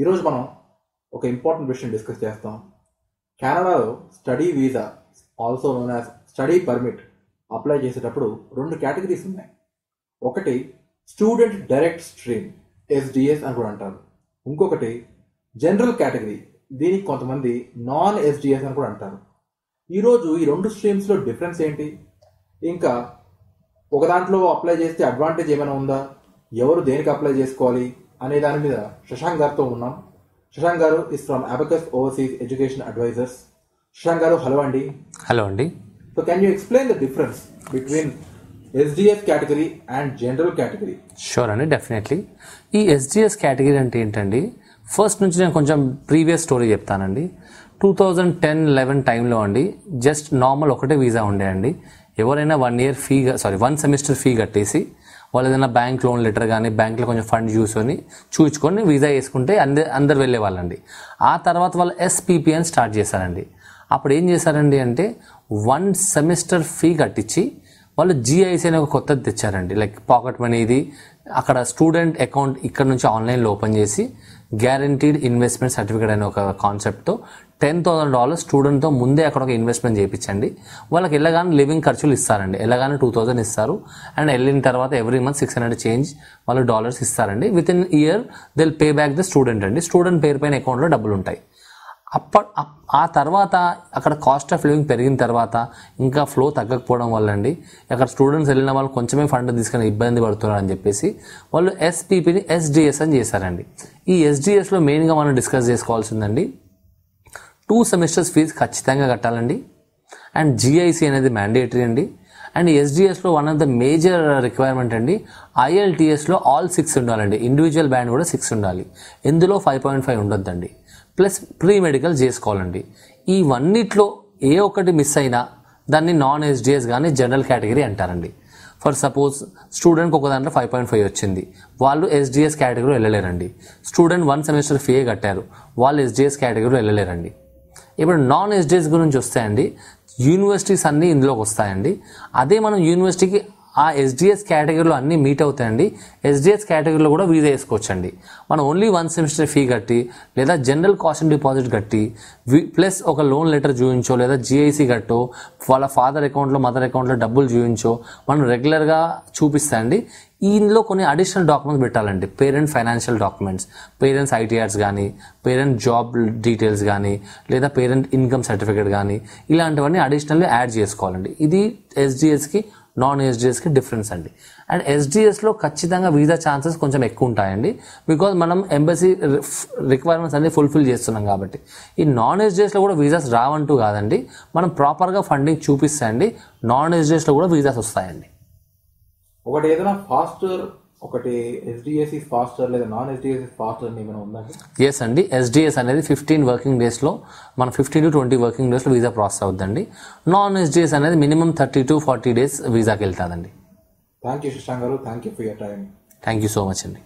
ఈరోజు మనం ఒక ఇంపార్టెంట్ విషయం డిస్కస్ చేస్తాం కెనడాలో study visa also known as study permit apply చేసేటప్పుడు రెండు కేటగిరీస్ ఉన్నాయి ఒకటి స్టూడెంట్ డైరెక్ట్ స్ట్రీమ్ ఎస్డిఎస్ అని కూడా అంటారు ఇంకొకటి జనరల్ కేటగిరీ దీనికి కొంతమంది నాన్ ఎస్డిఎస్ అని కూడా అంటారు ఈరోజు ఈ రెండు స్ట్రీమ్స్లో డిఫరెన్స్ ఏంటి ఇంకా ఒక దాంట్లో అప్లై చేస్తే అడ్వాంటేజ్ ఏమైనా ఉందా ఎవరు దేనికి అప్లై చేసుకోవాలి అనే దాని మీద శశాంక్ గారితో ఉన్నాం శశాంక్ గారు is from Abacus overseas education advisers Shashank గారు హలో అండి హలో అండి so can you explain the difference between SDS category and general category sure అండి డెఫినెట్లీ ఈ ఎస్డిఎస్ కేటగిరీ అంటే ఏంటండి ఫస్ట్ నుంచి నేను కొంచెం ప్రీవియస్ స్టోరీ చెప్తానండి టూ థౌజండ్ టెన్ లెవెన్ టైంలో అండి జస్ట్ నార్మల్ ఒకటే వీసా ఉండే అండి ఎవరైనా one year fee sorry one semester fee కట్టేసి వాళ్ళు ఏదైనా బ్యాంక్ లోన్ లెటర్ కానీ బ్యాంక్లో కొంచెం ఫండ్ చూసుకొని చూసుకొని వీసా వేసుకుంటే అందరు అందరు వెళ్ళే వాళ్ళండి ఆ తర్వాత వాళ్ళు ఎస్పీపీ అని స్టార్ట్ చేశారండి అప్పుడు ఏం చేశారండి అంటే వన్ సెమిస్టర్ ఫీ కట్టించి వాళ్ళు జిఐసి అనే ఒక కొత్తది తెచ్చారండి లైక్ పాకెట్ మనీ ఇది అక్కడ స్టూడెంట్ అకౌంట్ ఇక్కడ నుంచి ఆన్లైన్లో ఓపెన్ చేసి గ్యారంటీడ్ ఇన్వెస్ట్మెంట్ సర్టిఫికేట్ అనే ఒక కాన్సెప్ట్తో టెన్ థౌసండ్ డాలర్స్ స్టూడెంట్తో ముందే అక్కడ ఒక ఇన్వెస్ట్మెంట్ చేయించండి వాళ్ళకి ఎలాగానే లివింగ్ ఖర్చులు ఇస్తారండి ఎలాగానే టూ థౌసండ్ ఇస్తారు అండ్ వెళ్ళిన తర్వాత every month six hundred change వాళ్ళు డాలర్స్ ఇస్తారండి విత్ ఇన్ ఇయర్ దిల్ పే బ్యాక్ ద స్టూడెంట్ అండి స్టూడెంట్ పేరు పైన అకౌంట్లో డబ్బులు ఉంటాయి అప్ప ఆ తర్వాత అక్కడ కాస్ట్ ఆఫ్ లివింగ్ పెరిగిన తర్వాత ఇంకా ఫ్లో తగ్గకపోవడం వల్ల అండి అక్కడ స్టూడెంట్స్ వెళ్ళిన వాళ్ళు కొంచెమే ఫండ్ తీసుకుని ఇబ్బంది పడుతున్నారు అని చెప్పేసి వాళ్ళు ఎస్పీపీని ఎస్డిఎస్ అని చేశారండి ఈ ఎస్డిఎస్లో మెయిన్గా మనం డిస్కస్ చేసుకోవాల్సిందండి టూ సెమిస్టర్స్ ఫీజు ఖచ్చితంగా కట్టాలండి అండ్ జిఐసి అనేది మ్యాండేటరీ అండి అండ్ ఎస్డిఎస్లో one of the major requirement అండి ఐఎల్టీఎస్లో ఆల్ సిక్స్ ఉండాలండి ఇండివిజువల్ బ్యాండ్ కూడా సిక్స్ ఉండాలి ఇందులో ఫైవ్ పాయింట్ ఫైవ్ ఉండొద్దండి ప్లస్ ప్రీ మెడికల్ చేసుకోవాలండి ఇవన్నిట్లో ఏ ఒక్కటి మిస్ అయినా దాన్ని నాన్ ఎస్డిఎస్ కానీ జనరల్ కేటగిరీ అంటారండి ఫర్ సపోజ్ స్టూడెంట్కి ఒక దాంట్లో ఫైవ్ పాయింట్ ఫైవ్ వచ్చింది వాళ్ళు ఎస్డిఎస్ కేటగిరీలో వెళ్ళలేరండి స్టూడెంట్ వన్ సెమిస్టర్ ఫీ కట్టారు వాళ్ళు ఎస్డిఎస్ కేటగిరీ వెళ్ళలేరండి ఇప్పుడు నాన్ ఎస్డిఎస్ గురించి వస్తాయండి యూనివర్సిటీస్ అన్నీ ఇందులోకి వస్తాయండి అదే మనం యూనివర్సిటీకి ఆ ఎస్డిఎస్ కేటగిరీలో అన్నీ మీట్ అవుతాయండి ఎస్డిఎస్ కేటగిరీలో కూడా వేసుకోవచ్చు వేసుకోవచ్చండి మనం ఓన్లీ వన్ సెమిస్టర్ ఫీ కట్టి లేదా జనరల్ కాషన్ డిపాజిట్ కట్టి ప్లస్ ఒక లోన్ లెటర్ చూపించో లేదా జిఐసి కట్టో వాళ్ళ ఫాదర్ అకౌంట్లో మదర్ అకౌంట్లో డబ్బులు చూపించో మనం రెగ్యులర్గా చూపిస్తా అండి ఇందులో కొన్ని అడిషనల్ డాక్యుమెంట్స్ పెట్టాలండి parent financial documents parents ITRs కానీ పేరెంట్ జాబ్ డీటెయిల్స్ కానీ లేదా పేరెంట్ ఇన్కమ్ సర్టిఫికేట్ కానీ ఇలాంటివన్నీ అడిషనల్గా యాడ్ చేసుకోవాలండి ఇది ఎస్డిఎస్కి నాన్ ఎస్డిఎస్కి డిఫరెన్స్ అండి అండ్ ఎస్డిఎస్లో ఖచ్చితంగా వీసా ఛాన్సెస్ కొంచెం ఎక్కువ ఉంటాయండి బికాజ్ మనం ఎంబసీ రిక్వైర్మెంట్స్ అన్ని ఫుల్ఫిల్ చేస్తున్నాం కాబట్టి ఈ నాన్ ఎస్డిఎస్లో కూడా వీసాస్ రావంటూ కాదండి మనం ప్రాపర్గా ఫండింగ్ చూపిస్తే అండి నాన్ ఎస్డిఎస్లో కూడా వీసాస్ వస్తాయండి ఒకటి ఏదైనా ఫాస్ట్ ఒకటి ఎస్డిఎస్ ఇస్ ఫాస్టర్ లేదా నాన్ ఎస్డిఎస్ ఇస్ ఫాస్టర్ ఏమైనా ఉందండి ఎస్ అండి ఎస్డిఎస్ అనేది ఫిఫ్టీన్ వర్కింగ్ డేస్లో మన ఫిఫ్టీన్ టు ట్వంటీ వర్కింగ్ డేస్లో వీసా ప్రాసెస్ అవుతుందండి నాన్ ఎస్డిఎస్ అనేది minimum thirty to forty days వీసాకి వెళ్తుందండి థ్యాంక్ యూ శశాంక్ గారు thank you for your time thank you so much అండి